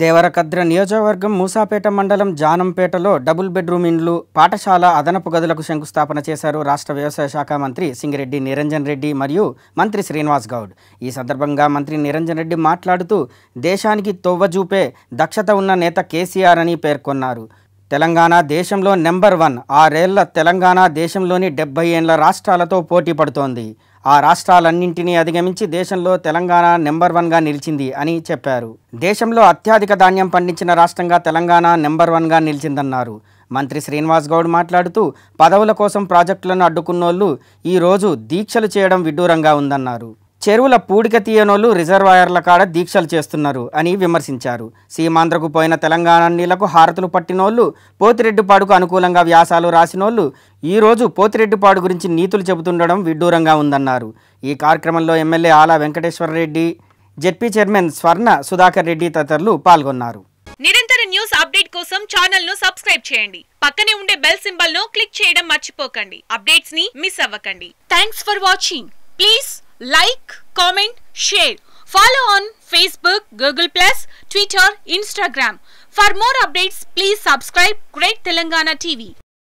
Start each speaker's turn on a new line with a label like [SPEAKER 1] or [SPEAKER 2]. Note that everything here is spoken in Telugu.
[SPEAKER 1] దేవరకద్ర నియోజకవర్గం మూసాపేట మండలం జానంపేటలో డబుల్ బెడ్రూమ్ ఇండ్లు పాఠశాల అదనపు గదులకు శంకుస్థాపన చేశారు రాష్ట్ర వ్యవసాయ శాఖ మంత్రి సింగిరెడ్డి నిరంజన్ రెడ్డి మరియు మంత్రి శ్రీనివాస్ గౌడ్ ఈ సందర్భంగా మంత్రి నిరంజన్ రెడ్డి మాట్లాడుతూ దేశానికి తొవ్వజూపే దక్షత ఉన్న నేత కేసీఆర్ అని పేర్కొన్నారు తెలంగాణ దేశంలో నెంబర్ వన్ ఆరేళ్ల తెలంగాణ దేశంలోని డెబ్బై ఏళ్ళ రాష్ట్రాలతో పోటీ పడుతోంది ఆ రాష్ట్రాలన్నింటినీ అధిగమించి దేశంలో తెలంగాణ నెంబర్ వన్గా నిలిచింది అని చెప్పారు దేశంలో అత్యధిక ధాన్యం పండించిన రాష్ట్రంగా తెలంగాణ నెంబర్ వన్గా నిలిచిందన్నారు మంత్రి శ్రీనివాస్ గౌడ్ మాట్లాడుతూ పదవుల కోసం ప్రాజెక్టులను అడ్డుకున్నోళ్ళు ఈరోజు దీక్షలు చేయడం విడ్డూరంగా ఉందన్నారు చెరువుల పూడిక తీయనోళ్లు రిజర్వాయర్ల కాడ దీక్షలు చేస్తున్నారు అని విమర్శించారు సీమాంధ్రకు పోయిన తెలంగాణ నీళ్లకు హారతులు పట్టినోళ్లు పోతిరెడ్డిపాడుకు అనుకూలంగా వ్యాసాలు రాసినోళ్లు ఈరోజు పోతిరెడ్డిపాడు గురించి నీతులు చెబుతుండడం విడ్డూరంగా ఉందన్నారు ఈ కార్యక్రమంలో ఎమ్మెల్యే ఆలా వెంకటేశ్వరరెడ్డి జెడ్పీ చైర్మన్ స్వర్ణ సుధాకర్ రెడ్డి తదితరులు పాల్గొన్నారు
[SPEAKER 2] నిరంతర న్యూస్ అప్డేట్ కోసం ఛానల్ ను సబ్స్క్రైబ్ చేయండి పక్కనే ఉండే బెల్ సింబల్ ను క్లిక్ చేయడం మర్చిపోకండి అప్డేట్స్ ని మిస్ అవ్వకండి thanks for watching please like, comment, share. Follow on Facebook, Google+, Plus, Twitter, Instagram. For more updates, please subscribe Great Telangana TV.